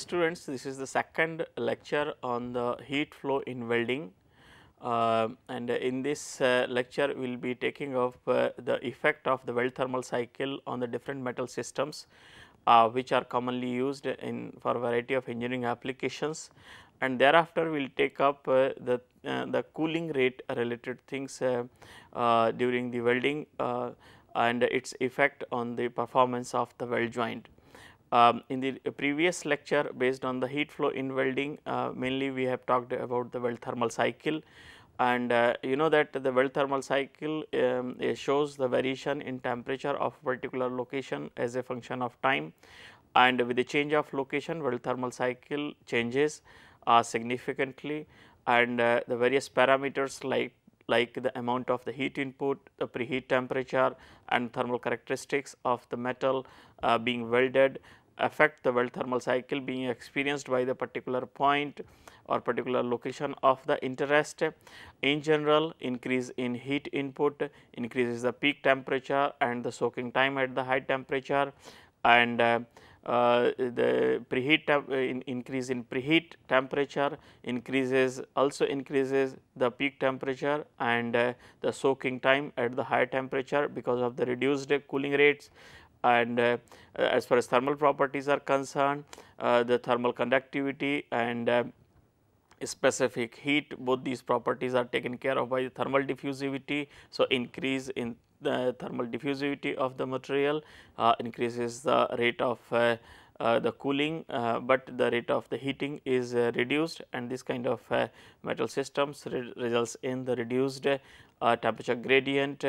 students, this is the second lecture on the heat flow in welding uh, and in this uh, lecture we will be taking up uh, the effect of the weld thermal cycle on the different metal systems uh, which are commonly used in for variety of engineering applications and thereafter we will take up uh, the, uh, the cooling rate related things during the welding and its effect on the performance of the weld joint. Um, in the previous lecture based on the heat flow in welding uh, mainly we have talked about the weld thermal cycle and uh, you know that the weld thermal cycle um, uh, shows the variation in temperature of particular location as a function of time and with the change of location weld thermal cycle changes uh, significantly and uh, the various parameters like like the amount of the heat input, the preheat temperature and thermal characteristics of the metal uh, being welded affect the well thermal cycle being experienced by the particular point or particular location of the interest. In general, increase in heat input increases the peak temperature and the soaking time at the high temperature and uh, uh, the preheat in increase in preheat temperature increases also increases the peak temperature and uh, the soaking time at the high temperature because of the reduced cooling rates and uh, uh, as far as thermal properties are concerned uh, the thermal conductivity and uh, specific heat both these properties are taken care of by the thermal diffusivity. So, increase in the thermal diffusivity of the material uh, increases the rate of uh, uh, the cooling, uh, but the rate of the heating is uh, reduced and this kind of metal systems re results in the reduced temperature gradient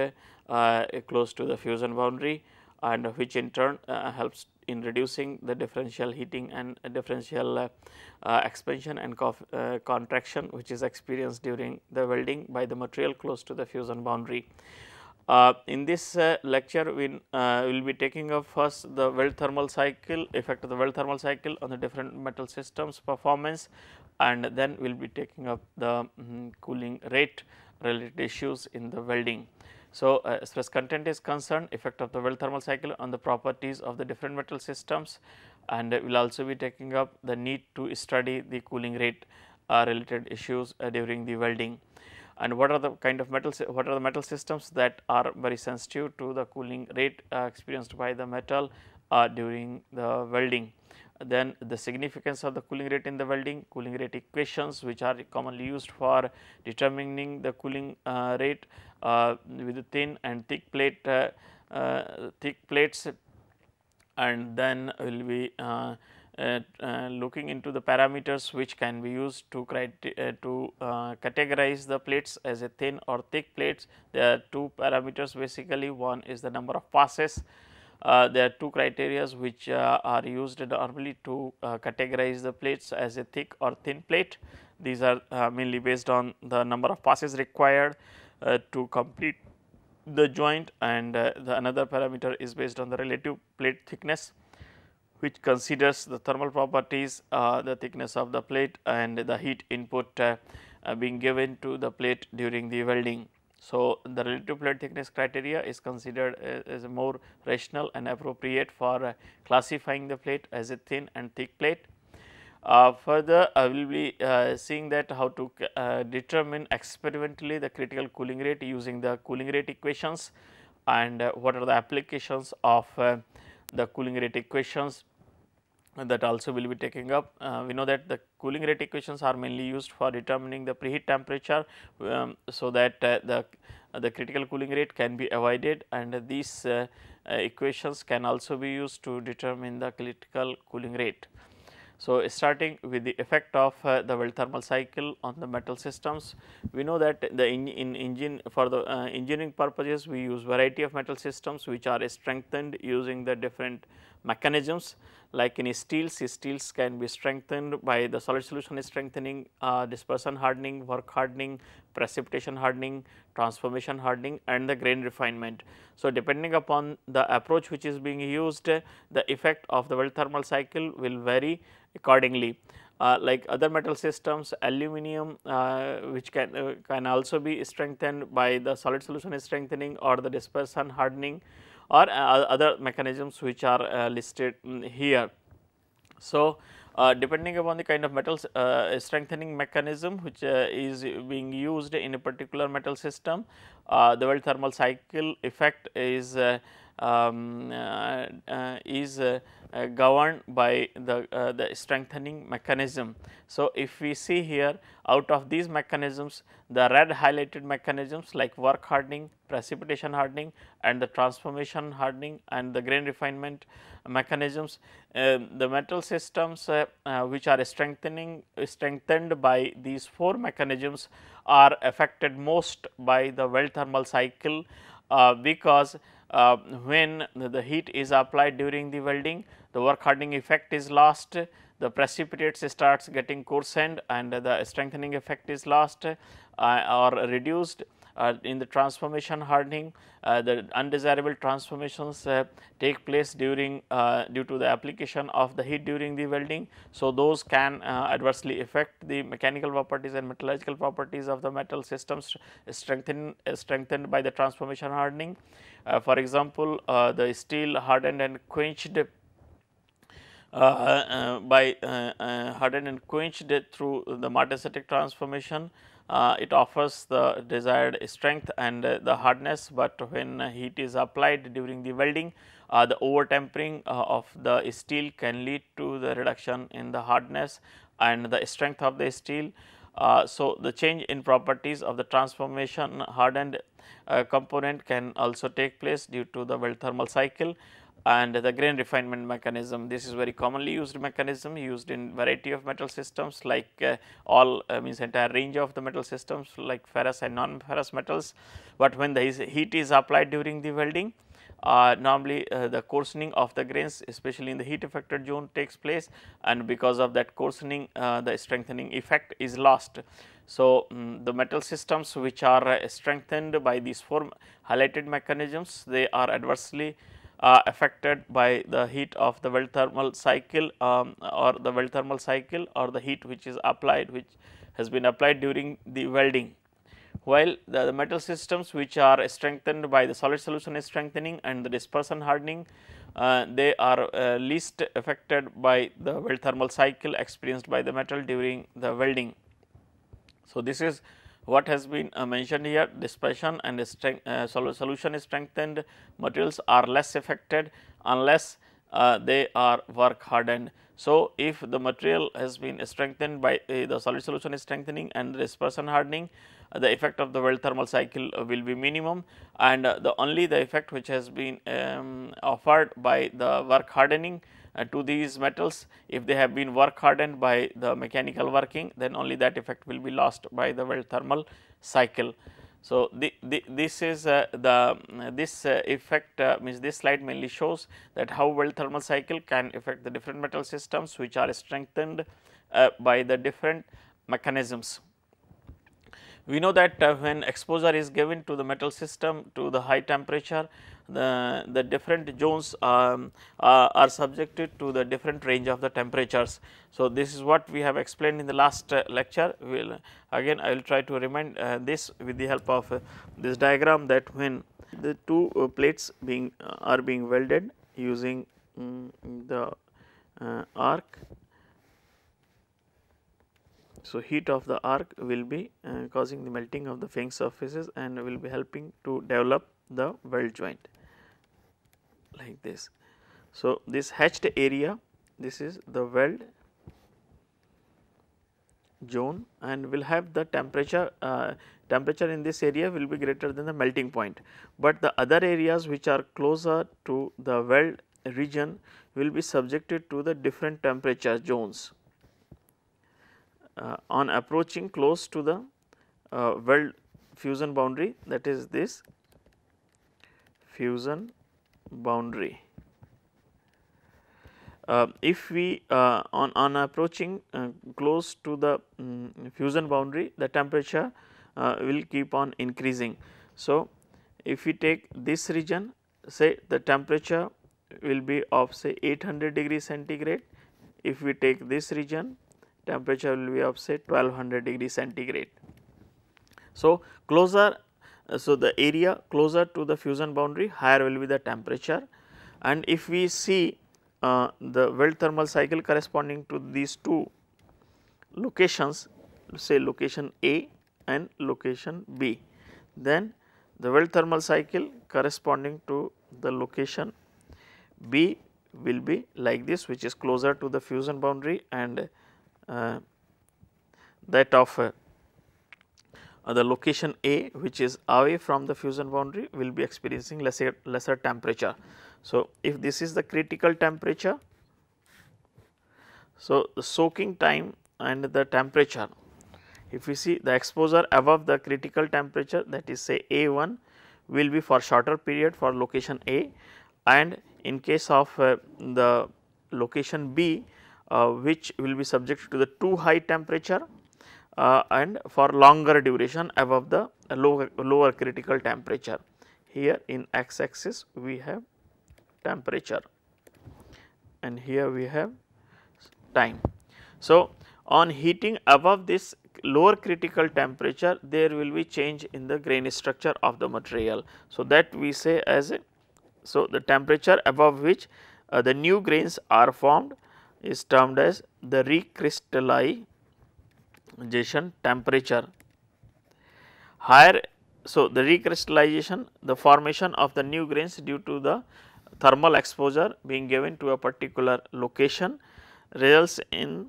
close to the fusion boundary and which in turn uh, helps in reducing the differential heating and differential uh, uh, expansion and contraction which is experienced during the welding by the material close to the fusion boundary. Uh, in this uh, lecture, we uh, will be taking up first the weld thermal cycle, effect of the weld thermal cycle on the different metal systems performance and then we will be taking up the um, cooling rate related issues in the welding. So, uh, content is concerned effect of the well thermal cycle on the properties of the different metal systems and we will also be taking up the need to study the cooling rate uh, related issues uh, during the welding and what are the kind of metals what are the metal systems that are very sensitive to the cooling rate uh, experienced by the metal uh, during the welding then the significance of the cooling rate in the welding, cooling rate equations which are commonly used for determining the cooling uh, rate uh, with the thin and thick plate, uh, uh, thick plates and then we will be uh, looking into the parameters which can be used to, to categorize the plates as a thin or thick plates. There are two parameters basically one is the number of passes uh, there are two criteria which uh, are used normally to uh, categorize the plates as a thick or thin plate. These are mainly based on the number of passes required to complete the joint and the another parameter is based on the relative plate thickness which considers the thermal properties, uh, the thickness of the plate and the heat input uh, uh, being given to the plate during the welding. So, the relative plate thickness criteria is considered as, more rational and appropriate for uh, classifying the plate as a thin and thick plate. Uh, further, I will be uh, seeing that how to uh, determine experimentally the critical cooling rate using the cooling rate equations and uh, what are the applications of uh, the cooling rate equations that also will be taking up. Uh, we know that the cooling rate equations are mainly used for determining the preheat temperature, um, so that uh, the, the critical cooling rate can be avoided and these uh, uh, equations can also be used to determine the critical cooling rate. So, starting with the effect of uh, the well thermal cycle on the metal systems, we know that the in, in engine for the uh, engineering purposes we use variety of metal systems which are strengthened using the different mechanisms like in steels, steels can be strengthened by the solid solution strengthening, uh, dispersion hardening, work hardening, precipitation hardening, transformation hardening and the grain refinement. So, depending upon the approach which is being used, the effect of the weld thermal cycle will vary accordingly. Uh, like other metal systems aluminum uh, which can uh, can also be strengthened by the solid solution strengthening or the dispersion hardening or uh, other mechanisms which are uh, listed mm, here. So, uh, depending upon the kind of metals uh, strengthening mechanism which uh, is being used in a particular metal system, uh, the well thermal cycle effect is um, uh, uh is uh, uh, governed by the, uh, the strengthening mechanism. So, if we see here out of these mechanisms the red highlighted mechanisms like work hardening, precipitation hardening and the transformation hardening and the grain refinement mechanisms. Um, the metal systems which are strengthening strengthened by these four mechanisms are affected most by the well thermal cycle because uh, when the heat is applied during the welding, the work hardening effect is lost, the precipitates starts getting coarsened and the strengthening effect is lost uh, or reduced uh, in the transformation hardening, uh, the undesirable transformations uh, take place during due to the application of the heat during the welding. So, those can adversely affect the mechanical properties and metallurgical properties of the metal systems strengthened, strengthened by the transformation hardening. for example, the steel hardened and quenched uh, uh, by uh, hardened and quenched through the martensitic transformation uh, it offers the desired strength and uh, the hardness, but when heat is applied during the welding, uh, the over tempering uh, of the steel can lead to the reduction in the hardness and the strength of the steel. Uh, so, the change in properties of the transformation hardened uh, component can also take place due to the weld thermal cycle and the grain refinement mechanism. This is very commonly used mechanism used in variety of metal systems like uh, all uh, means entire range of the metal systems like ferrous and non-ferrous metals. But when the heat is applied during the welding, uh, normally uh, the coarsening of the grains especially in the heat affected zone takes place and because of that coarsening uh, the strengthening effect is lost. So, um, the metal systems which are uh, strengthened by these four highlighted mechanisms they are adversely uh, affected by the heat of the weld thermal cycle um, or the weld thermal cycle or the heat which is applied which has been applied during the welding. While the, the metal systems which are strengthened by the solid solution strengthening and the dispersion hardening, uh, they are uh, least affected by the weld thermal cycle experienced by the metal during the welding. So, this is what has been uh, mentioned here dispersion and strength, uh, sol solution strengthened materials are less affected unless uh, they are work hardened. So, if the material has been strengthened by uh, the solid solution is strengthening and dispersion hardening, uh, the effect of the weld thermal cycle will be minimum and uh, the only the effect which has been um, offered by the work hardening to these metals. If they have been work hardened by the mechanical working, then only that effect will be lost by the well thermal cycle. So, the, the, this is uh, the this uh, effect uh, means this slide mainly shows that how well thermal cycle can affect the different metal systems which are strengthened uh, by the different mechanisms. We know that uh, when exposure is given to the metal system to the high temperature, the, the different zones um, uh, are subjected to the different range of the temperatures. So, this is what we have explained in the last uh, lecture. will again I will try to remind uh, this with the help of uh, this diagram that when the two uh, plates being are being welded using um, the arc so heat of the arc will be uh, causing the melting of the fang surfaces and will be helping to develop the weld joint like this. So this hatched area this is the weld zone and will have the temperature uh, temperature in this area will be greater than the melting point but the other areas which are closer to the weld region will be subjected to the different temperature zones uh, on approaching close to the uh, weld fusion boundary that is this fusion boundary. Uh, if we uh, on, on approaching uh, close to the um, fusion boundary the temperature uh, will keep on increasing. So, if we take this region say the temperature will be of say 800 degree centigrade, if we take this region temperature will be of say 1200 degree centigrade. So, closer uh, so the area closer to the fusion boundary higher will be the temperature and if we see uh, the weld thermal cycle corresponding to these two locations say location A and location B then the weld thermal cycle corresponding to the location B will be like this which is closer to the fusion boundary and uh, that of uh, the location A which is away from the fusion boundary will be experiencing lesser, lesser temperature. So, if this is the critical temperature, so the soaking time and the temperature, if we see the exposure above the critical temperature that is say A1 will be for shorter period for location A and in case of uh, the location B, uh, which will be subject to the too high temperature uh, and for longer duration above the low, lower critical temperature. Here in x axis we have temperature and here we have time. So, on heating above this lower critical temperature there will be change in the grain structure of the material. So, that we say as a, so the temperature above which uh, the new grains are formed is termed as the recrystallization temperature. Higher, so the recrystallization, the formation of the new grains due to the thermal exposure being given to a particular location results in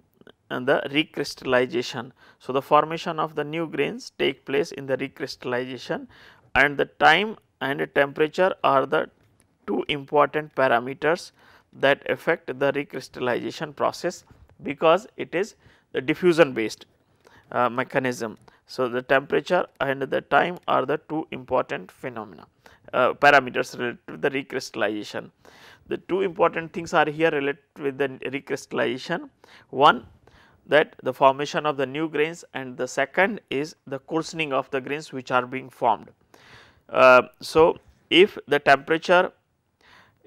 the recrystallization. So, the formation of the new grains take place in the recrystallization and the time and temperature are the two important parameters that affect the recrystallization process because it is the diffusion based uh, mechanism. So, the temperature and the time are the two important phenomena uh, parameters related to the recrystallization. The two important things are here related with the recrystallization. One that the formation of the new grains and the second is the coarsening of the grains which are being formed. Uh, so, if the temperature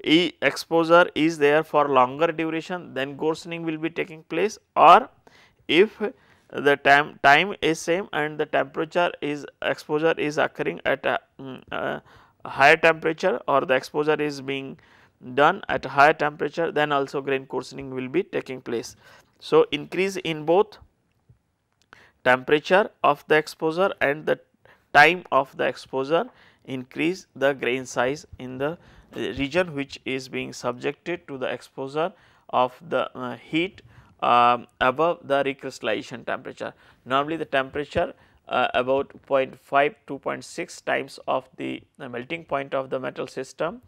e exposure is there for longer duration then coarsening will be taking place or if the time time is same and the temperature is exposure is occurring at a, um, higher temperature or the exposure is being done at higher temperature then also grain coarsening will be taking place. So, increase in both temperature of the exposure and the time of the exposure increase the grain size in the uh, region which is being subjected to the exposure of the uh, heat um, above the recrystallization temperature. Normally the temperature uh, about 0.5 to 0.6 times of the, the uh, melting point of the metal system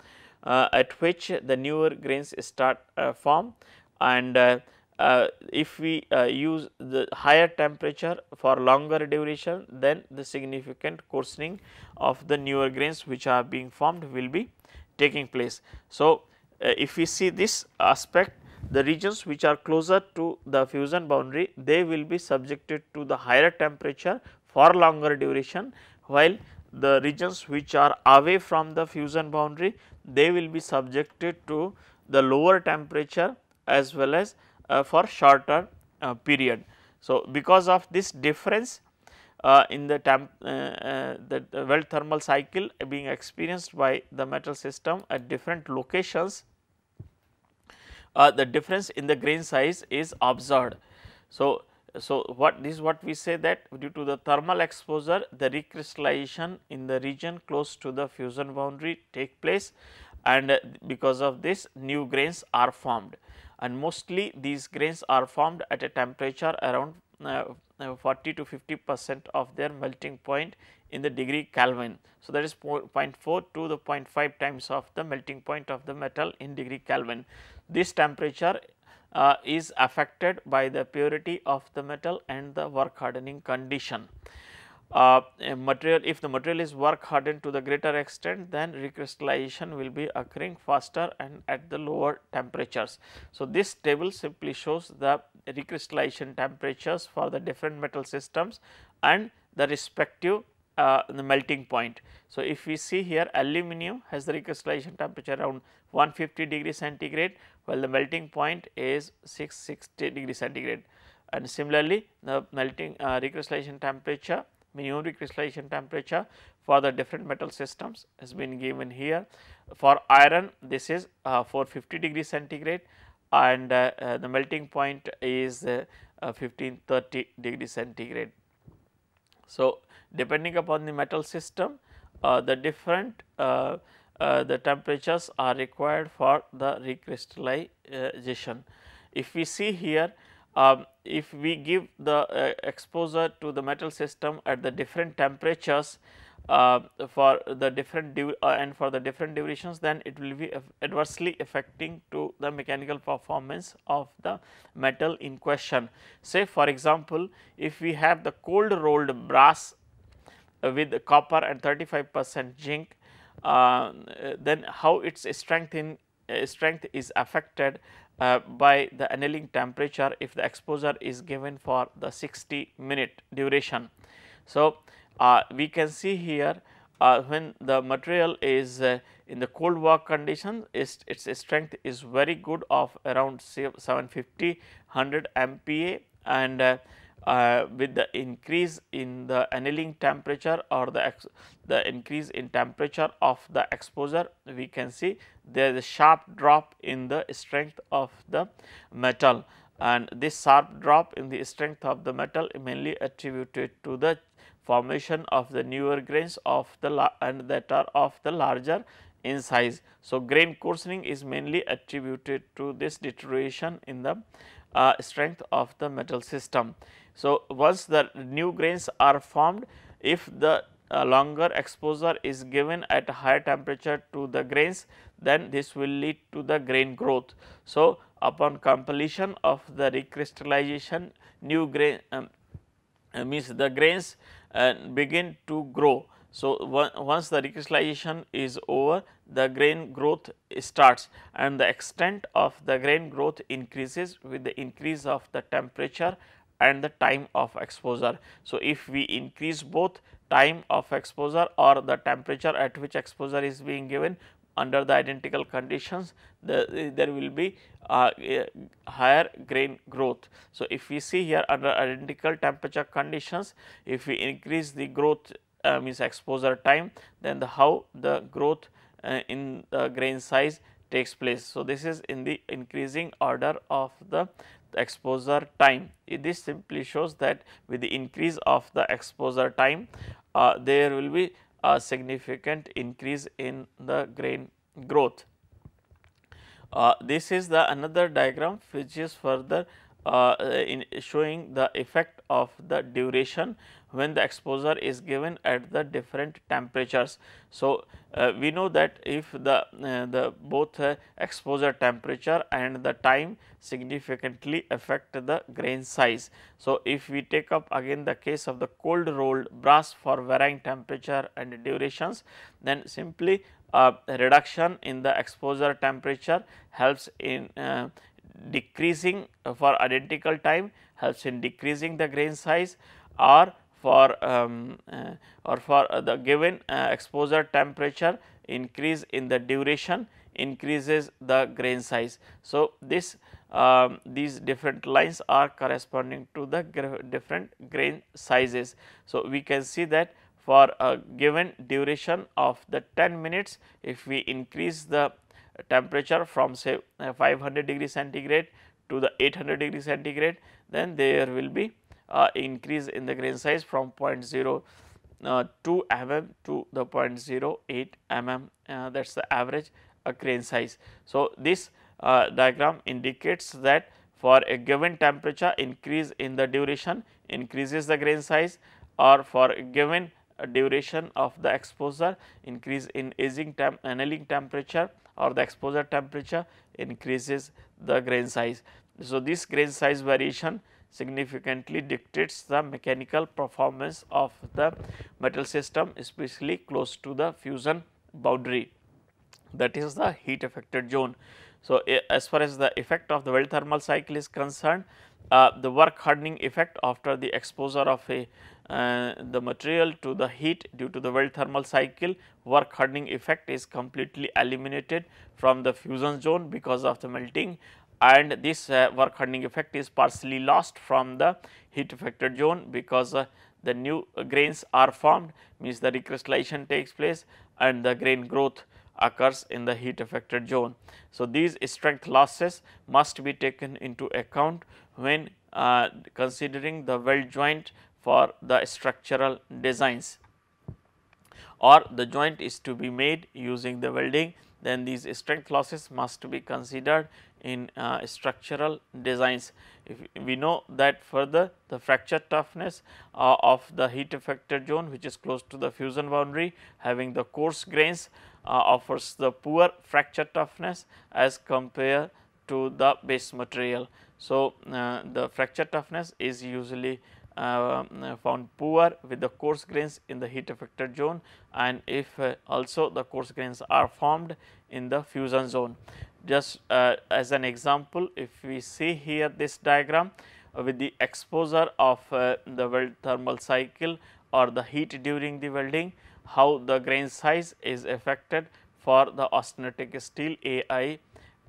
uh, at which the newer grains start form and uh, if we uh, use the higher temperature for longer duration then the significant coarsening of the newer grains which are being formed will be taking place. So, uh, if we see this aspect the regions which are closer to the fusion boundary they will be subjected to the higher temperature for longer duration while the regions which are away from the fusion boundary they will be subjected to the lower temperature as well as uh, for shorter uh, period. So, because of this difference uh, in the, temp, the, the well thermal cycle being experienced by the metal system at different locations, the difference in the grain size is observed. So, so what this is what we say that due to the thermal exposure the recrystallization in the region close to the fusion boundary take place and because of this new grains are formed and mostly these grains are formed at a temperature around uh, uh, 40 to 50 percent of their melting point in the degree Kelvin. So, that is 0.4 to the 0.5 times of the melting point of the metal in degree Kelvin. This temperature uh, is affected by the purity of the metal and the work hardening condition uh, material if the material is work hardened to the greater extent then recrystallization will be occurring faster and at the lower temperatures. So, this table simply shows the recrystallization temperatures for the different metal systems and the respective uh, the melting point. So, if we see here aluminum has the recrystallization temperature around 150 degree centigrade while the melting point is 660 degree centigrade and similarly the melting uh, recrystallization temperature Minimum crystallization temperature for the different metal systems has been given here. For iron this is uh, 450 degree centigrade and uh, uh, the melting point is 1530 uh, uh, degree centigrade. So, depending upon the metal system uh, the different the temperatures are required for the recrystallization. If we see here um, if we give the uh, exposure to the metal system at the different temperatures uh, for the different uh, and for the different durations then it will be adversely affecting to the mechanical performance of the metal in question. Say for example, if we have the cold rolled brass with copper and 35 percent zinc, uh, then how its strength in uh, strength is affected uh, by the annealing temperature if the exposure is given for the 60 minute duration. So, uh, we can see here uh, when the material is uh, in the cold work condition is its strength is very good of around 750 100 MPa and uh, uh, with the increase in the annealing temperature or the, the increase in temperature of the exposure, we can see there is a sharp drop in the strength of the metal and this sharp drop in the strength of the metal mainly attributed to the formation of the newer grains of the and that are of the larger in size. So, grain coarsening is mainly attributed to this deterioration in the uh, strength of the metal system. So, once the new grains are formed if the uh, longer exposure is given at higher temperature to the grains then this will lead to the grain growth. So, upon completion of the recrystallization new grain um, uh, means the grains uh, begin to grow. So, once the recrystallization is over the grain growth starts and the extent of the grain growth increases with the increase of the temperature and the time of exposure. So, if we increase both time of exposure or the temperature at which exposure is being given under the identical conditions, the, there will be uh, higher grain growth. So, if we see here under identical temperature conditions, if we increase the growth uh, means exposure time, then the how the growth uh, in the grain size takes place. So, this is in the increasing order of the exposure time. This simply shows that with the increase of the exposure time, uh, there will be a significant increase in the grain growth. Uh, this is the another diagram which is further uh, in showing the effect of the duration when the exposure is given at the different temperatures. So, uh, we know that if the, uh, the both uh, exposure temperature and the time significantly affect the grain size. So, if we take up again the case of the cold rolled brass for varying temperature and durations, then simply a uh, reduction in the exposure temperature helps in uh, decreasing for identical time helps in decreasing the grain size or for um, uh, or for the given uh, exposure temperature increase in the duration increases the grain size. So, this um, these different lines are corresponding to the different grain sizes. So, we can see that for a given duration of the 10 minutes if we increase the temperature from say uh, 500 degree centigrade to the 800 degree centigrade then there will be uh, increase in the grain size from uh, 0.02 mm to the 0.08 mm uh, that is the average uh, grain size. So, this uh, diagram indicates that for a given temperature increase in the duration increases the grain size or for a given uh, duration of the exposure increase in aging temp annealing temperature or the exposure temperature increases the grain size. So, this grain size variation significantly dictates the mechanical performance of the metal system especially close to the fusion boundary that is the heat affected zone. So, as far as the effect of the weld thermal cycle is concerned, uh, the work hardening effect after the exposure of a uh, the material to the heat due to the weld thermal cycle work hardening effect is completely eliminated from the fusion zone because of the melting and this uh, work hardening effect is partially lost from the heat affected zone because uh, the new grains are formed means the recrystallization takes place and the grain growth occurs in the heat affected zone. So, these strength losses must be taken into account when uh, considering the weld joint for the structural designs or the joint is to be made using the welding then these strength losses must be considered in uh, structural designs. If we know that further the fracture toughness uh, of the heat affected zone which is close to the fusion boundary having the coarse grains uh, offers the poor fracture toughness as compared to the base material. So, uh, the fracture toughness is usually uh, found poor with the coarse grains in the heat affected zone and if uh, also the coarse grains are formed in the fusion zone just uh, as an example if we see here this diagram with the exposure of uh, the weld thermal cycle or the heat during the welding how the grain size is affected for the austenitic steel AI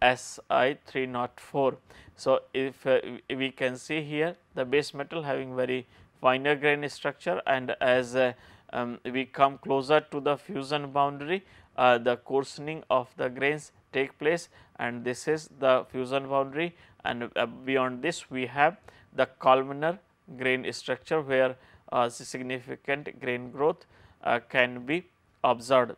SI304. So, if uh, we can see here the base metal having very finer grain structure and as uh, um, we come closer to the fusion boundary uh, the coarsening of the grains take place and this is the fusion boundary and uh, beyond this we have the columnar grain structure where uh, significant grain growth uh, can be observed.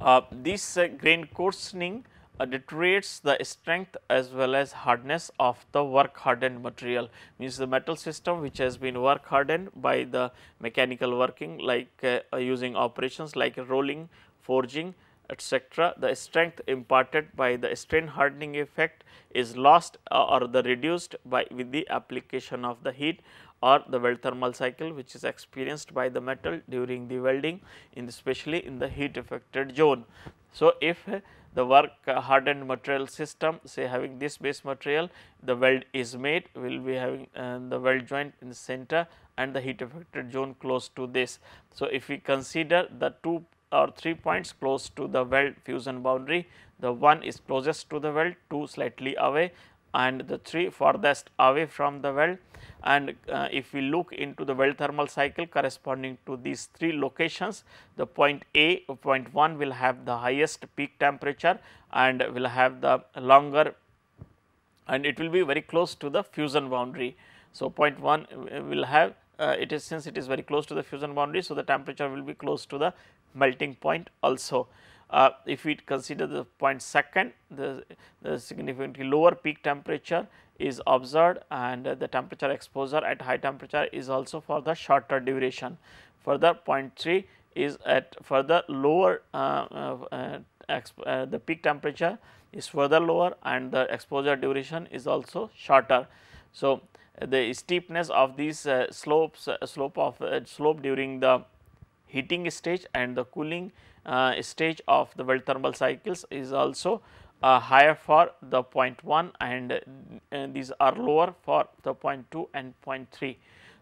Uh, this uh, grain coarsening uh, deteriorates the strength as well as hardness of the work hardened material means the metal system which has been work hardened by the mechanical working like using operations like rolling, forging etc., the strength imparted by the strain hardening effect is lost uh, or the reduced by with the application of the heat or the weld thermal cycle which is experienced by the metal during the welding in especially in the heat affected zone. So, if the work uh, hardened material system say having this base material the weld is made will be having uh, the weld joint in the center and the heat affected zone close to this. So, if we consider the two or 3 points close to the weld fusion boundary. The one is closest to the weld, two slightly away and the three farthest away from the weld and uh, if we look into the weld thermal cycle corresponding to these three locations the point A point 1 will have the highest peak temperature and will have the longer and it will be very close to the fusion boundary. So, point 1 uh, will have uh, it is since it is very close to the fusion boundary. So, the temperature will be close to the melting point also. Uh, if we consider the point second, the, the significantly lower peak temperature is observed and the temperature exposure at high temperature is also for the shorter duration. Further point 3 is at further lower uh, uh, uh, uh the peak temperature is further lower and the exposure duration is also shorter. So, the steepness of these uh, slopes slope of slope during the heating stage and the cooling uh, stage of the well thermal cycles is also uh, higher for the 0.1 and uh, these are lower for the 0.2 and 0.3.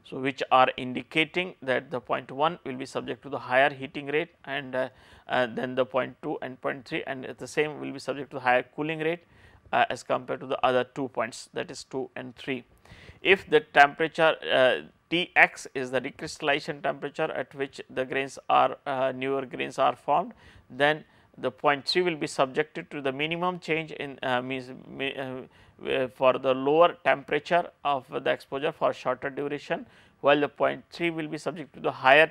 So, which are indicating that the 0.1 will be subject to the higher heating rate and uh, uh then the 0.2 and 0.3 and the same will be subject to higher cooling rate uh, as compared to the other two points that is 2 and 3. If the temperature Tx is the recrystallization temperature at which the grains are uh, newer grains are formed then the point 3 will be subjected to the minimum change in uh, means, uh, uh, for the lower temperature of the exposure for shorter duration while the point 3 will be subject to the higher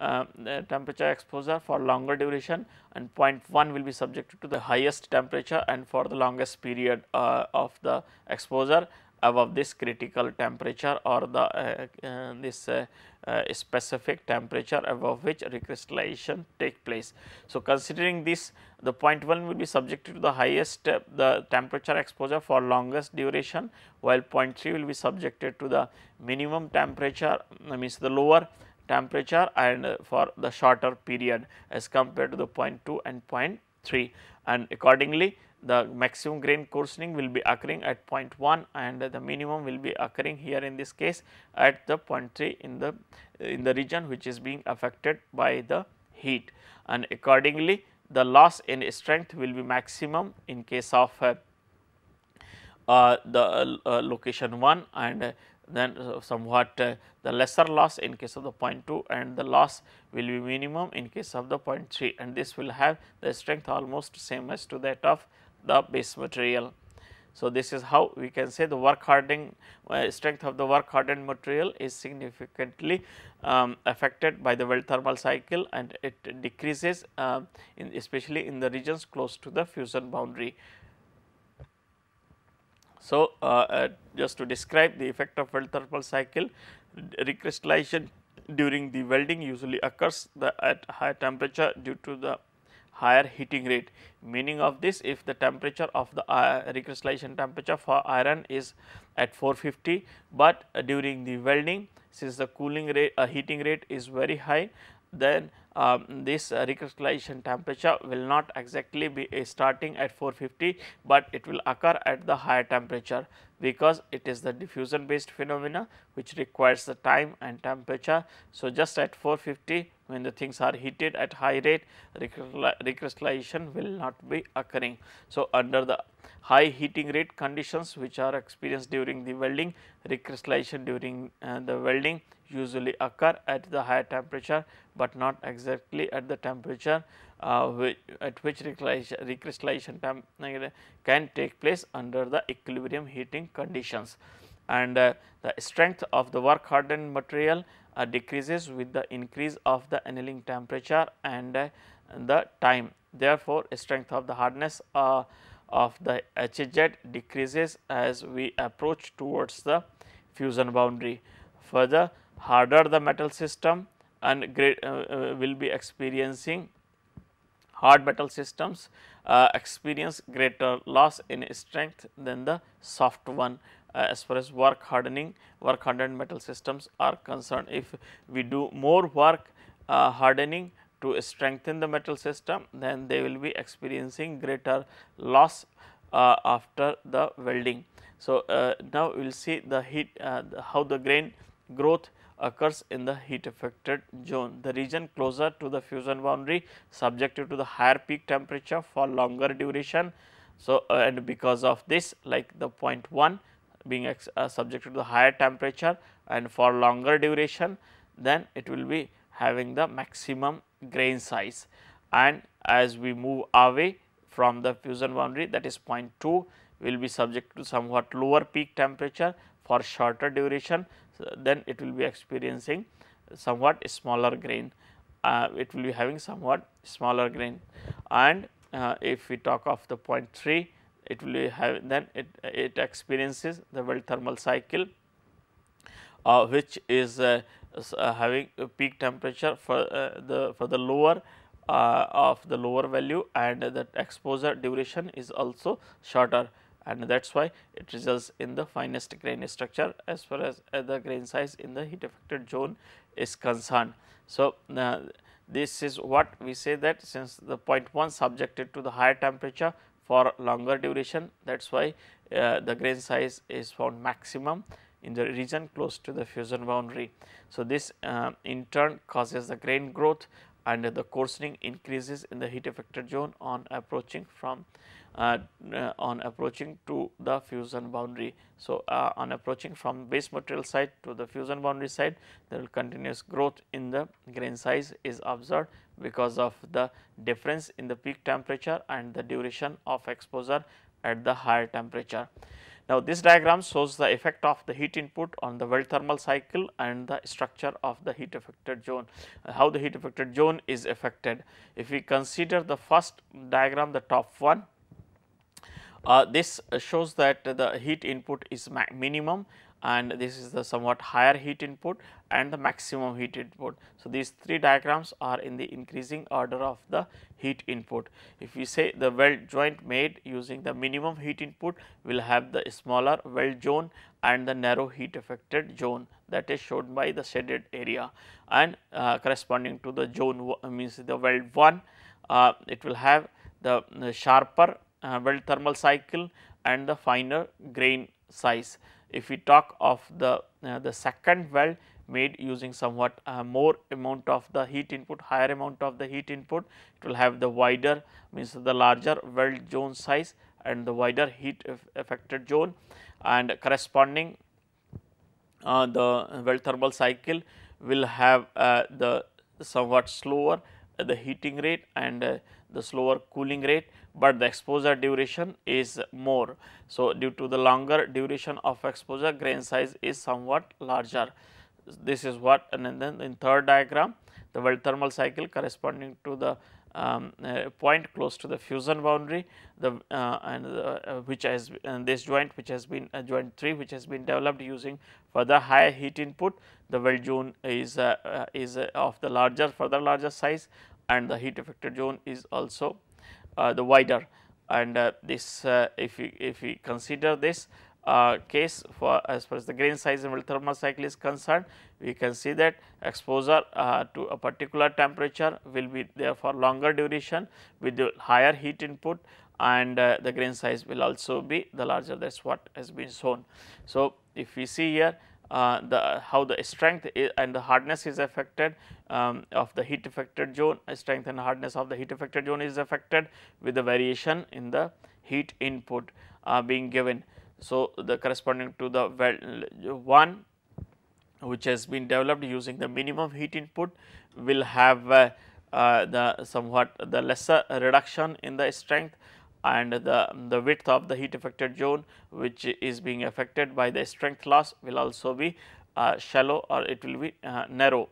uh, temperature exposure for longer duration and point 1 will be subjected to the highest temperature and for the longest period uh, of the exposure above this critical temperature or the uh, uh, this uh, specific temperature above which recrystallization take place. So, considering this the point 1 will be subjected to the highest the temperature exposure for longest duration while point 3 will be subjected to the minimum temperature means the lower temperature and for the shorter period as compared to the point 2 and point 3 and accordingly the maximum grain coarsening will be occurring at 0.1 and the minimum will be occurring here in this case at the 0.3 in the in the region which is being affected by the heat and accordingly the loss in strength will be maximum in case of uh, uh, the uh, location 1 and uh, then somewhat uh, the lesser loss in case of the 0.2 and the loss will be minimum in case of the 0.3 and this will have the strength almost same as to that of the base material. So, this is how we can say the work hardening uh, strength of the work hardened material is significantly um, affected by the weld thermal cycle and it decreases uh, in especially in the regions close to the fusion boundary. So, uh, uh just to describe the effect of weld thermal cycle recrystallization during the welding usually occurs the, at high temperature due to the higher heating rate. Meaning of this if the temperature of the uh, recrystallization temperature for iron is at 450, but uh, during the welding since the cooling rate uh, heating rate is very high then um, this uh, recrystallization temperature will not exactly be uh, starting at 450, but it will occur at the higher temperature because it is the diffusion based phenomena which requires the time and temperature. So, just at 450 when the things are heated at high rate recrystallization will not be occurring. So, under the high heating rate conditions which are experienced during the welding recrystallization during uh, the welding usually occur at the higher temperature, but not exactly at the temperature uh, which, at which recrystallization, recrystallization um, can take place under the equilibrium heating conditions and uh, the strength of the work hardened material uh, decreases with the increase of the annealing temperature and uh, the time. Therefore, strength of the hardness of the HZ decreases as we approach towards the fusion boundary. Further, harder the metal system and great, uh, uh, will be experiencing hard metal systems uh, experience greater loss in strength than the soft one uh, as far as work hardening, work hardened metal systems are concerned. If we do more work uh, hardening to strengthen the metal system, then they will be experiencing greater loss uh, after the welding. So, now we will see the heat, the how the grain growth occurs in the heat affected zone. The region closer to the fusion boundary subjected to the higher peak temperature for longer duration. So, uh, and because of this like the 0.1 being uh, subjected to the higher temperature and for longer duration then it will be having the maximum grain size and as we move away from the fusion boundary that is 0.2 will be subject to somewhat lower peak temperature for shorter duration so then it will be experiencing somewhat smaller grain uh, it will be having somewhat smaller grain and uh, if we talk of the 0.3 it will have then it, it experiences the well thermal cycle uh, which is uh, uh having a peak temperature for uh, the for the lower uh, of the lower value and the exposure duration is also shorter and that is why it results in the finest grain structure as far as the grain size in the heat affected zone is concerned. So, this is what we say that since the 0.1 subjected to the higher temperature for longer duration that is why uh, the grain size is found maximum in the region close to the fusion boundary. So, this uh, in turn causes the grain growth and the coarsening increases in the heat affected zone on approaching from uh, uh, on approaching to the fusion boundary. So, uh, on approaching from base material side to the fusion boundary side there will continuous growth in the grain size is observed because of the difference in the peak temperature and the duration of exposure at the higher temperature. Now, this diagram shows the effect of the heat input on the weld thermal cycle and the structure of the heat affected zone, uh, how the heat affected zone is affected. If we consider the first diagram the top one, uh, this shows that the heat input is minimum and this is the somewhat higher heat input and the maximum heat input. So, these three diagrams are in the increasing order of the heat input. If we say the weld joint made using the minimum heat input will have the smaller weld zone and the narrow heat affected zone that is shown by the shaded area and uh, corresponding to the zone means the weld 1 uh, it will have the, the uh, sharper uh, weld thermal cycle and the finer grain size if we talk of the, uh, the second weld made using somewhat uh, more amount of the heat input, higher amount of the heat input, it will have the wider means the larger weld zone size and the wider heat affected zone and corresponding uh, the weld thermal cycle will have uh, the somewhat slower the heating rate and uh, the slower cooling rate but the exposure duration is more. So, due to the longer duration of exposure grain size is somewhat larger. This is what and then in third diagram the well thermal cycle corresponding to the um, uh, point close to the fusion boundary the uh, and the, uh, which has this joint which has been uh, joint 3 which has been developed using further high heat input the weld zone is uh, uh, is of the larger further larger size and the heat affected zone is also uh, the wider and uh, this uh, if we if we consider this case for as far as the grain size and thermal cycle is concerned we can see that exposure to a particular temperature will be there for longer duration with the higher heat input and uh, the grain size will also be the larger that is what has been shown. So, if we see here uh, the how the strength and the hardness is affected um, of the heat affected zone strength and hardness of the heat affected zone is affected with the variation in the heat input uh, being given. So, the corresponding to the well, one which has been developed using the minimum heat input will have uh, uh the somewhat the lesser reduction in the strength and the, the width of the heat affected zone which is being affected by the strength loss will also be uh, shallow or it will be uh, narrow.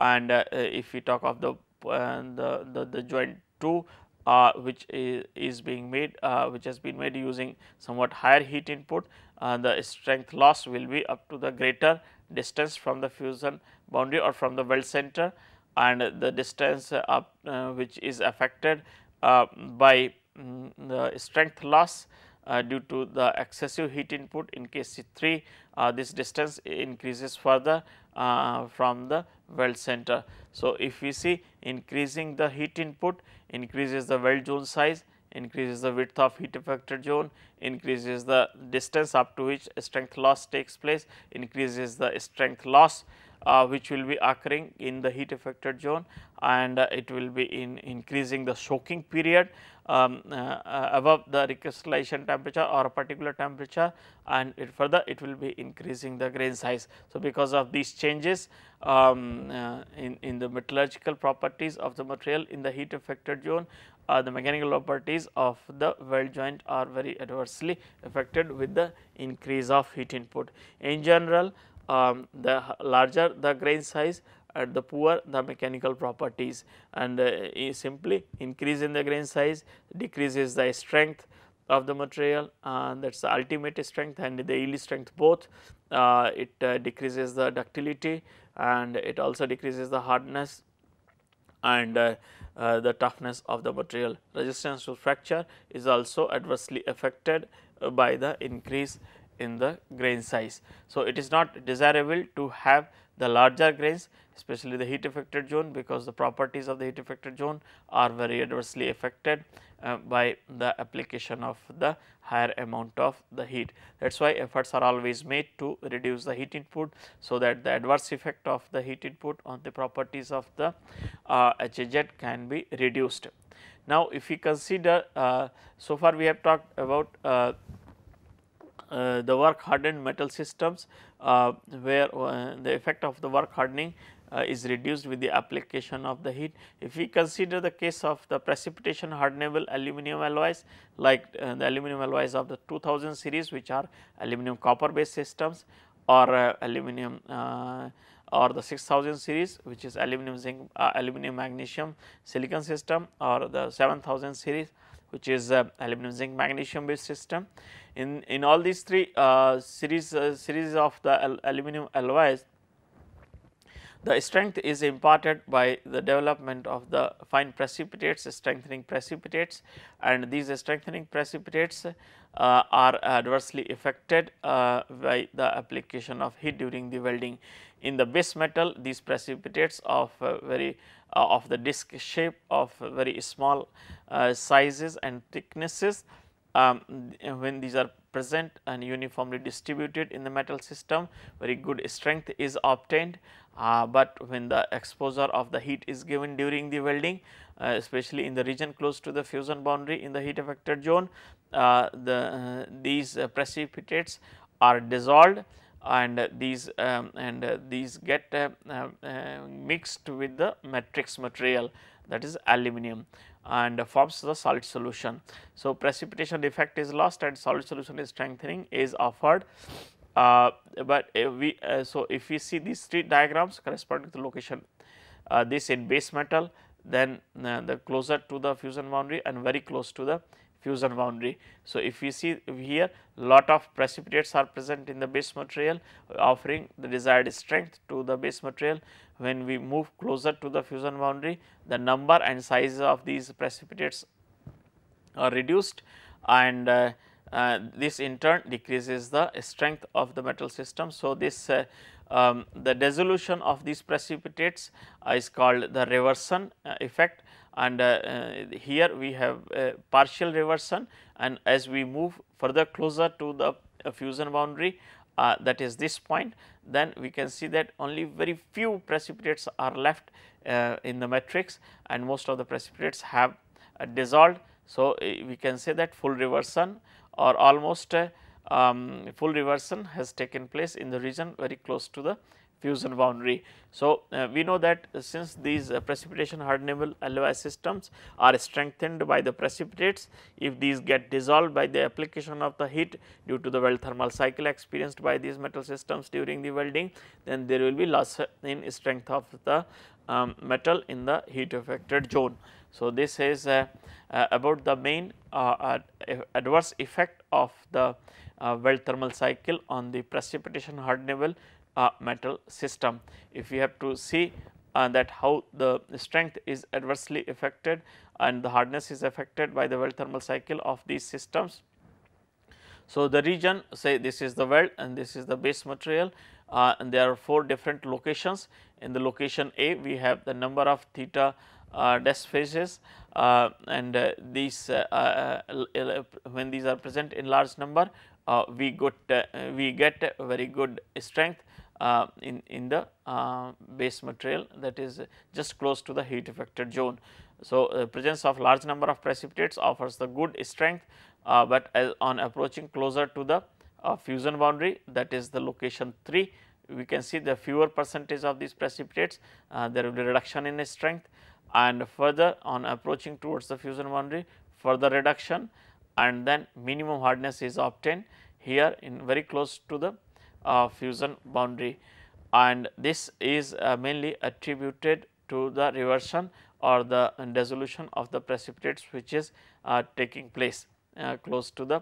And uh, if we talk of the uh, the, the, the, joint 2 uh, which is, is, being made uh, which has been made using somewhat higher heat input the strength loss will be up to the greater distance from the fusion boundary or from the weld center and the distance up which is affected by um, the strength loss uh, due to the excessive heat input in case C 3 uh, this distance increases further uh, from the weld center. So, if we see increasing the heat input increases the weld zone size increases the width of heat affected zone, increases the distance up to which strength loss takes place, increases the strength loss uh, which will be occurring in the heat affected zone and uh, it will be in increasing the soaking period um, uh, uh, above the recrystallization temperature or a particular temperature and it further it will be increasing the grain size. So, because of these changes um, uh, in, in the metallurgical properties of the material in the heat affected zone uh, the mechanical properties of the weld joint are very adversely affected with the increase of heat input. In general, um, the larger the grain size the poor the mechanical properties and uh, simply increase in the grain size decreases the strength of the material and that is the ultimate strength and the yield strength both. Uh, it uh, decreases the ductility and it also decreases the hardness and uh, uh, the toughness of the material. Resistance to fracture is also adversely affected by the increase in the grain size. So, it is not desirable to have the larger grains especially the heat affected zone because the properties of the heat affected zone are very adversely affected uh, by the application of the higher amount of the heat. That is why efforts are always made to reduce the heat input so that the adverse effect of the heat input on the properties of the uh, HZ can be reduced. Now, if we consider uh, so far we have talked about uh, uh, the work hardened metal systems uh, where uh, the effect of the work hardening uh, is reduced with the application of the heat. If we consider the case of the precipitation hardenable aluminum alloys like uh, the aluminum alloys of the 2000 series which are aluminum copper based systems or aluminum or the 6000 series which is aluminum zinc aluminum magnesium silicon system or the 7000 series which is uh, aluminum zinc magnesium based system. In, in all these three uh, series, uh, series of the al aluminum alloys, the strength is imparted by the development of the fine precipitates, strengthening precipitates and these strengthening precipitates uh, are uh, adversely affected uh, by the application of heat during the welding. In the base metal these precipitates of uh, very uh, of the disc shape of very small uh, sizes and thicknesses um, when these are present and uniformly distributed in the metal system very good strength is obtained uh, but when the exposure of the heat is given during the welding uh, especially in the region close to the fusion boundary in the heat affected zone uh, the uh, these precipitates are dissolved and these um, and these get uh, uh, mixed with the matrix material that is aluminum and forms the solid solution. So, precipitation effect is lost and solid solution is strengthening is offered uh, but uh, we uh, so if we see these three diagrams corresponding to location uh, this in base metal then uh, the closer to the fusion boundary and very close to the fusion boundary. So, if we see here lot of precipitates are present in the base material offering the desired strength to the base material. When we move closer to the fusion boundary the number and size of these precipitates are reduced and uh, uh, this in turn decreases the strength of the metal system. So, this uh, um, the dissolution of these precipitates uh, is called the reversion uh, effect and uh, here we have partial reversion and as we move further closer to the fusion boundary uh, that is this point then we can see that only very few precipitates are left uh, in the matrix and most of the precipitates have uh, dissolved. So, we can say that full reversion or almost a uh, um, full reversion has taken place in the region very close to the fusion boundary. So, uh, we know that since these uh, precipitation hardenable alloy systems are strengthened by the precipitates, if these get dissolved by the application of the heat due to the weld thermal cycle experienced by these metal systems during the welding, then there will be loss in strength of the um, metal in the heat affected zone. So, this is uh, uh, about the main uh, adverse effect of the weld thermal cycle on the precipitation hardenable metal system. If we have to see uh, that how the strength is adversely affected and the hardness is affected by the weld thermal cycle of these systems. So, the region say this is the weld and this is the base material uh, and there are four different locations. In the location A we have the number of theta uh, dust phases uh, and uh, these when these are present in large number we we get very good strength uh, in, in the uh, base material that is just close to the heat affected zone. So, uh, presence of large number of precipitates offers the good strength, but as on approaching closer to the fusion boundary that is the location 3 we can see the fewer percentage of these precipitates there will be reduction in strength and further on approaching towards the fusion boundary further reduction and then minimum hardness is obtained here in very close to the uh, fusion boundary and this is uh, mainly attributed to the reversion or the dissolution of the precipitates which is uh, taking place uh, close to the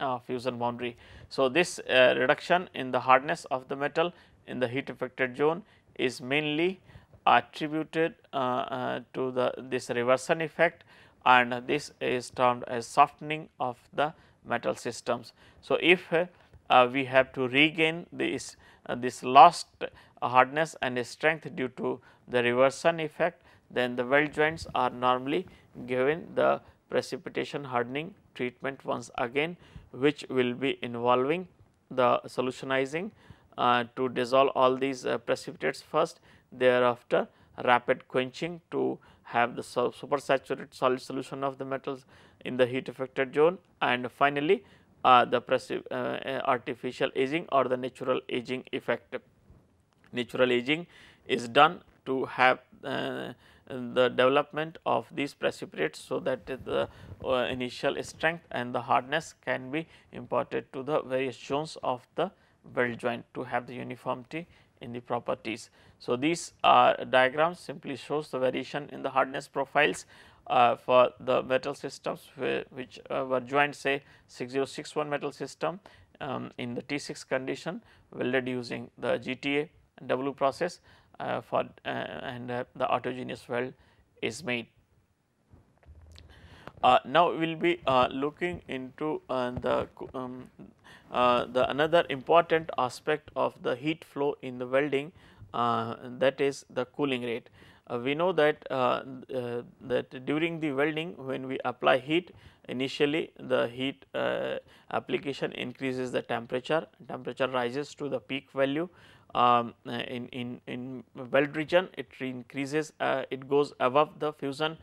uh, fusion boundary. So, this uh, reduction in the hardness of the metal in the heat affected zone is mainly attributed uh, uh, to the this reversion effect and this is termed as softening of the metal systems. So, if uh, we have to regain this this lost hardness and strength due to the reversion effect then the weld joints are normally given the precipitation hardening treatment once again which will be involving the solutionizing uh, to dissolve all these uh, precipitates first thereafter rapid quenching to have the supersaturated solid solution of the metals in the heat affected zone and finally, uh, the uh, uh, artificial aging or the natural aging effect. Natural aging is done to have uh, the development of these precipitates. So, that the uh, initial strength and the hardness can be imparted to the various zones of the weld joint to have the uniformity in the properties. So, these uh, diagrams simply shows the variation in the hardness profiles uh, for the metal systems which uh, were joined say 6061 metal system um, in the T6 condition welded using the GTA W process uh, for uh, and uh, the autogenous weld is made. Uh, now, we will be looking into the um, uh, the another important aspect of the heat flow in the welding uh, that is the cooling rate. Uh, we know that uh, uh, that during the welding when we apply heat initially the heat uh, application increases the temperature temperature rises to the peak value um, in in in weld region it increases it goes above the fusion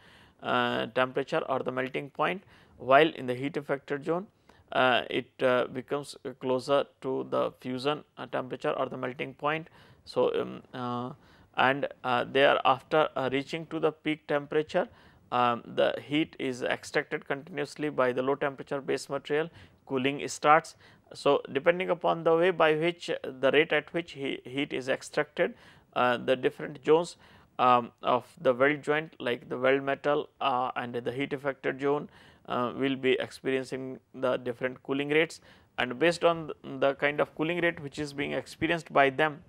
temperature or the melting point while in the heat affected zone uh, it uh, becomes closer to the fusion uh, temperature or the melting point. So, um, and after reaching to the peak temperature um, the heat is extracted continuously by the low temperature base material cooling starts. So, depending upon the way by which the rate at which he, heat is extracted uh, the different zones um, of the weld joint like the weld metal uh, and the heat affected zone uh, will be experiencing the different cooling rates and based on the kind of cooling rate which is being experienced by them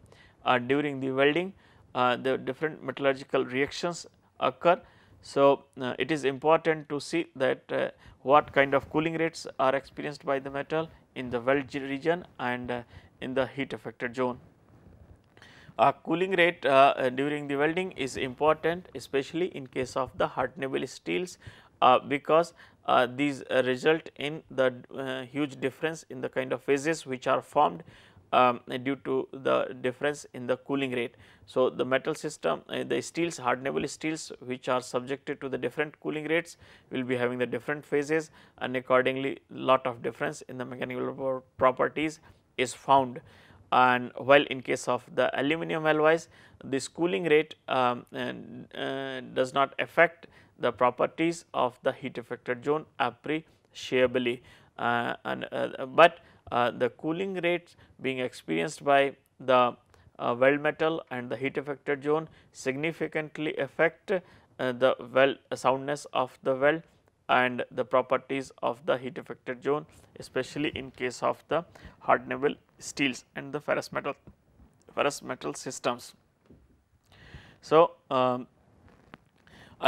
uh, during the welding, uh, the different metallurgical reactions occur. So, uh, it is important to see that uh, what kind of cooling rates are experienced by the metal in the weld region and uh, in the heat affected zone. Uh, cooling rate uh, during the welding is important especially in case of the hardenable steels uh, because uh, these uh, result in the huge difference in the kind of phases which are formed um, due to the difference in the cooling rate. So, the metal system uh, the steels hardenable steels which are subjected to the different cooling rates will be having the different phases and accordingly lot of difference in the mechanical properties is found and while in case of the aluminum alloys this cooling rate um, and, uh, does not affect the properties of the heat affected zone appreciably uh, and uh, but uh, the cooling rates being experienced by the uh, weld metal and the heat affected zone significantly affect uh, the weld uh, soundness of the weld and the properties of the heat affected zone especially in case of the hardenable steels and the ferrous metal ferrous metal systems. So, um,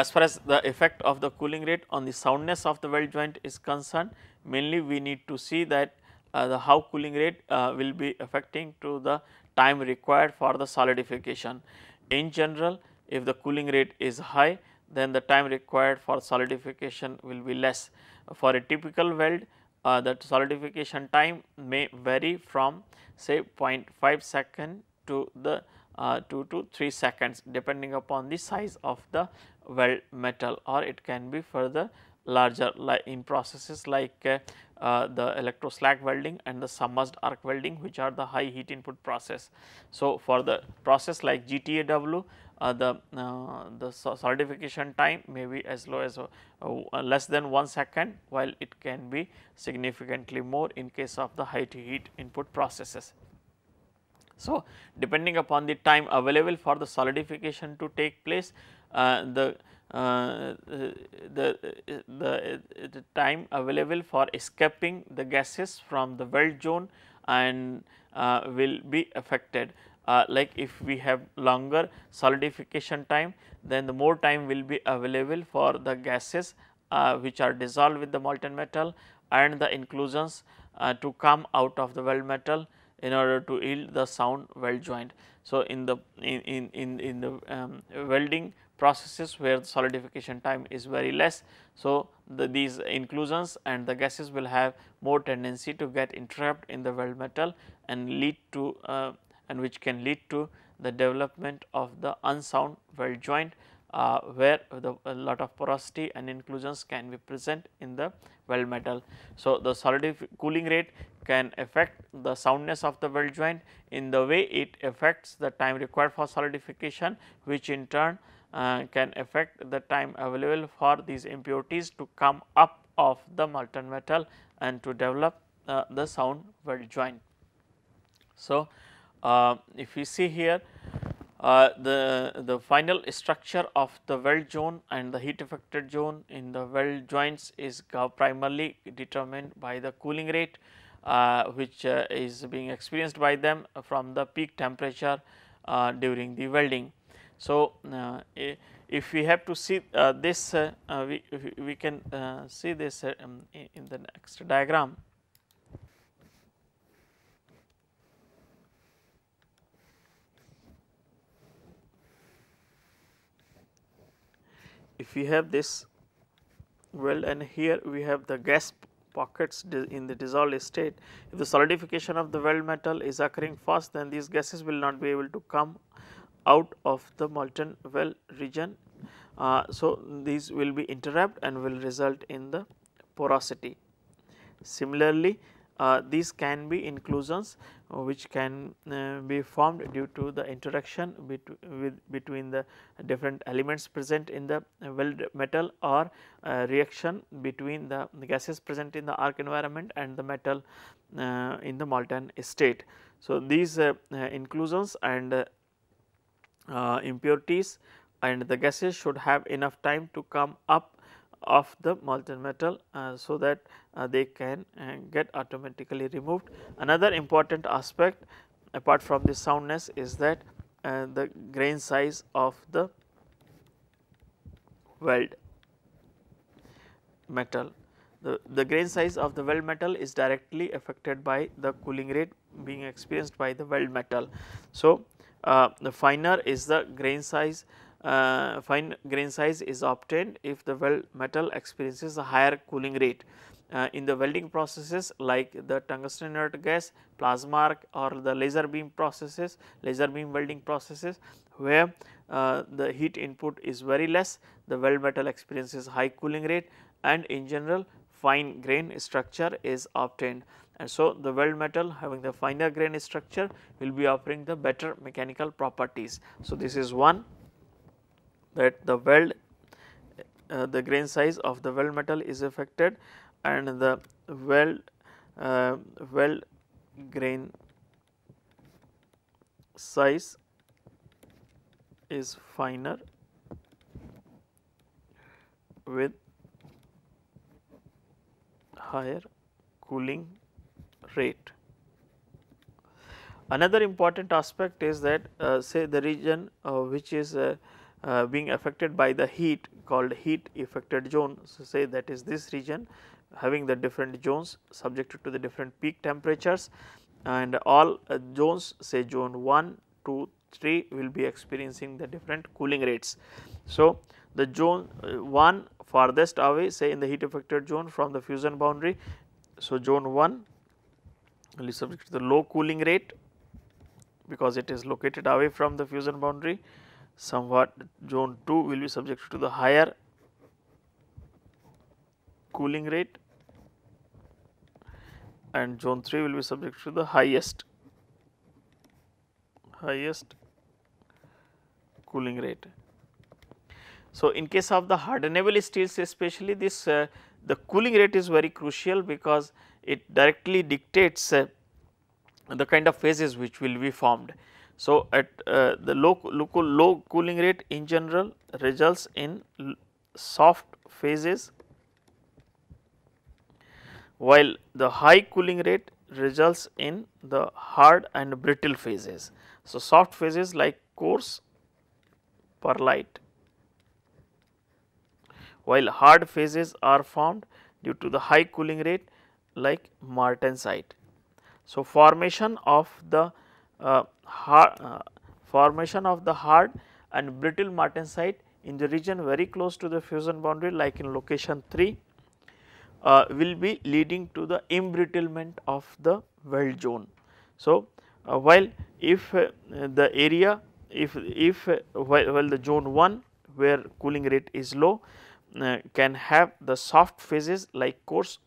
as far as the effect of the cooling rate on the soundness of the weld joint is concerned, mainly we need to see that uh, the how cooling rate uh, will be affecting to the time required for the solidification. In general, if the cooling rate is high, then the time required for solidification will be less. For a typical weld, uh, the solidification time may vary from say 0.5 second to the uh, 2 to 3 seconds depending upon the size of the weld metal or it can be further larger like in processes like uh, uh, the electro slag welding and the submerged arc welding which are the high heat input process. So, for the process like GTAW uh, the, uh, the solidification time may be as low as uh, uh, less than 1 second while it can be significantly more in case of the high heat input processes. So, depending upon the time available for the solidification to take place, uh, the uh, the, the, the, time available for escaping the gases from the weld zone and uh, will be affected. Uh, like if we have longer solidification time, then the more time will be available for the gases uh, which are dissolved with the molten metal and the inclusions uh, to come out of the weld metal in order to yield the sound weld joint. So, in the in, in, in the um, welding processes where the solidification time is very less. So, the, these inclusions and the gases will have more tendency to get entrapped in the weld metal and lead to uh, and which can lead to the development of the unsound weld joint uh, where the a lot of porosity and inclusions can be present in the weld metal. So, the solid cooling rate can affect the soundness of the weld joint in the way it affects the time required for solidification which in turn uh, can affect the time available for these impurities to come up of the molten metal and to develop uh, the sound weld joint. So, uh, if we see here the, the final structure of the weld zone and the heat affected zone in the weld joints is primarily determined by the cooling rate uh, which uh, is being experienced by them from the peak temperature uh, during the welding. So, uh, if we have to see uh, this, uh, we, we can see this um, in the next diagram. If we have this well and here we have the gas pockets in the dissolved state. If the solidification of the weld metal is occurring fast then these gases will not be able to come out of the molten well region. Uh, so, these will be interrupt and will result in the porosity. Similarly, uh, these can be inclusions which can uh, be formed due to the interaction bet with, between the different elements present in the weld metal or uh, reaction between the, the, gases present in the arc environment and the metal uh, in the molten state. So, these uh, uh, inclusions and uh, impurities and the gases should have enough time to come up of the molten metal uh, so that uh, they can uh, get automatically removed. Another important aspect apart from the soundness is that uh, the grain size of the weld metal. The, the grain size of the weld metal is directly affected by the cooling rate being experienced by the weld metal. So, uh, the finer is the grain size, uh, fine grain size is obtained if the weld metal experiences a higher cooling rate. Uh, in the welding processes like the tungsten inert gas, plasma arc or the laser beam processes, laser beam welding processes where uh, the heat input is very less, the weld metal experiences high cooling rate and in general fine grain structure is obtained. And so, the weld metal having the finer grain structure will be offering the better mechanical properties. So, this is one that the weld uh, the grain size of the weld metal is affected and the weld uh, weld grain size is finer with higher cooling rate. Another important aspect is that uh, say the region uh, which is uh, uh, being affected by the heat called heat affected zone. So, say that is this region having the different zones subjected to the different peak temperatures and all uh, zones say zone 1, 2, 3 will be experiencing the different cooling rates. So, the zone uh, 1 farthest away say in the heat affected zone from the fusion boundary. So, zone 1 will be subject to the low cooling rate because it is located away from the fusion boundary somewhat zone 2 will be subject to the higher cooling rate and zone 3 will be subject to the highest highest cooling rate. So, in case of the hardenable steels especially this uh, the cooling rate is very crucial because it directly dictates uh, the kind of phases which will be formed. So, at uh, the low, low, low cooling rate in general results in soft phases while the high cooling rate results in the hard and brittle phases. So, soft phases like coarse perlite while hard phases are formed due to the high cooling rate like martensite. So, formation of the uh, hard, uh, formation of the hard and brittle martensite in the region very close to the fusion boundary like in location 3 uh, will be leading to the embrittlement of the weld zone. So, uh, while if uh, the area if, if uh, while, while the zone 1 where cooling rate is low uh, can have the soft phases like coarse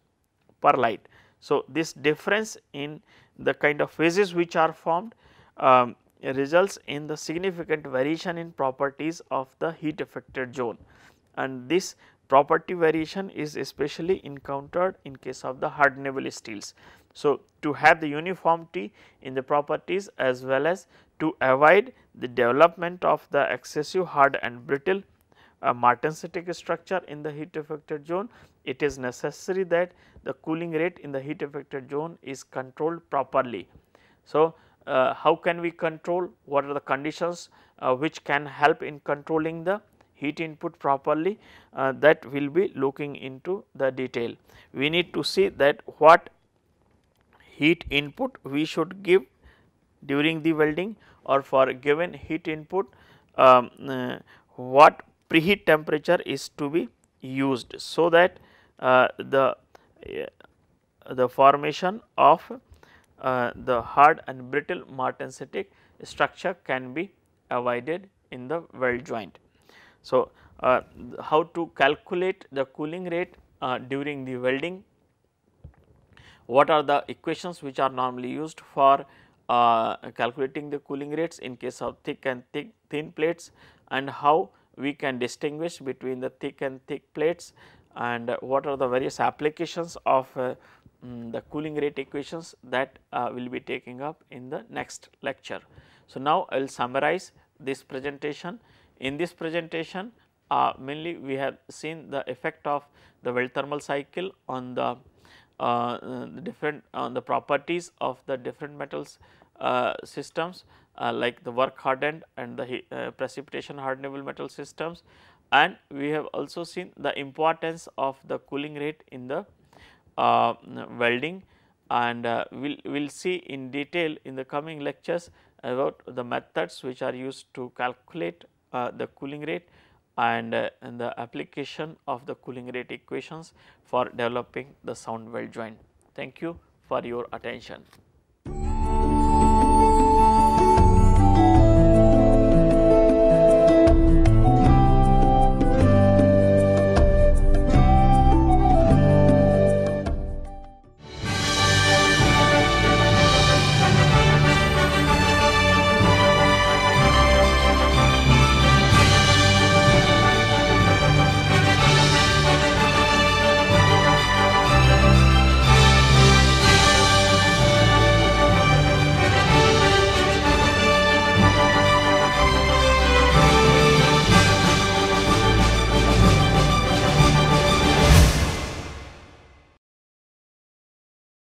perlite. So, this difference in the kind of phases which are formed um, results in the significant variation in properties of the heat affected zone and this property variation is especially encountered in case of the hardenable steels. So, to have the uniformity in the properties as well as to avoid the development of the excessive hard and brittle a martensitic structure in the heat affected zone, it is necessary that the cooling rate in the heat affected zone is controlled properly. So, uh, how can we control, what are the conditions uh, which can help in controlling the heat input properly uh, that we will be looking into the detail. We need to see that what heat input we should give during the welding or for given heat input um, uh, what preheat temperature is to be used so that uh, the uh, the formation of uh, the hard and brittle martensitic structure can be avoided in the weld joint. So, uh, how to calculate the cooling rate uh, during the welding, what are the equations which are normally used for uh, calculating the cooling rates in case of thick and thick thin plates and how we can distinguish between the thick and thick plates and what are the various applications of uh, um, the cooling rate equations that uh, will be taking up in the next lecture. So, now I will summarize this presentation. In this presentation uh, mainly we have seen the effect of the well thermal cycle on the, uh, the different on the properties of the different metals uh, systems uh, like the work hardened and the uh, precipitation hardenable metal systems and we have also seen the importance of the cooling rate in the welding and uh, we will we'll see in detail in the coming lectures about the methods which are used to calculate uh, the cooling rate and, uh, and, the application of the cooling rate equations for developing the sound weld joint. Thank you for your attention.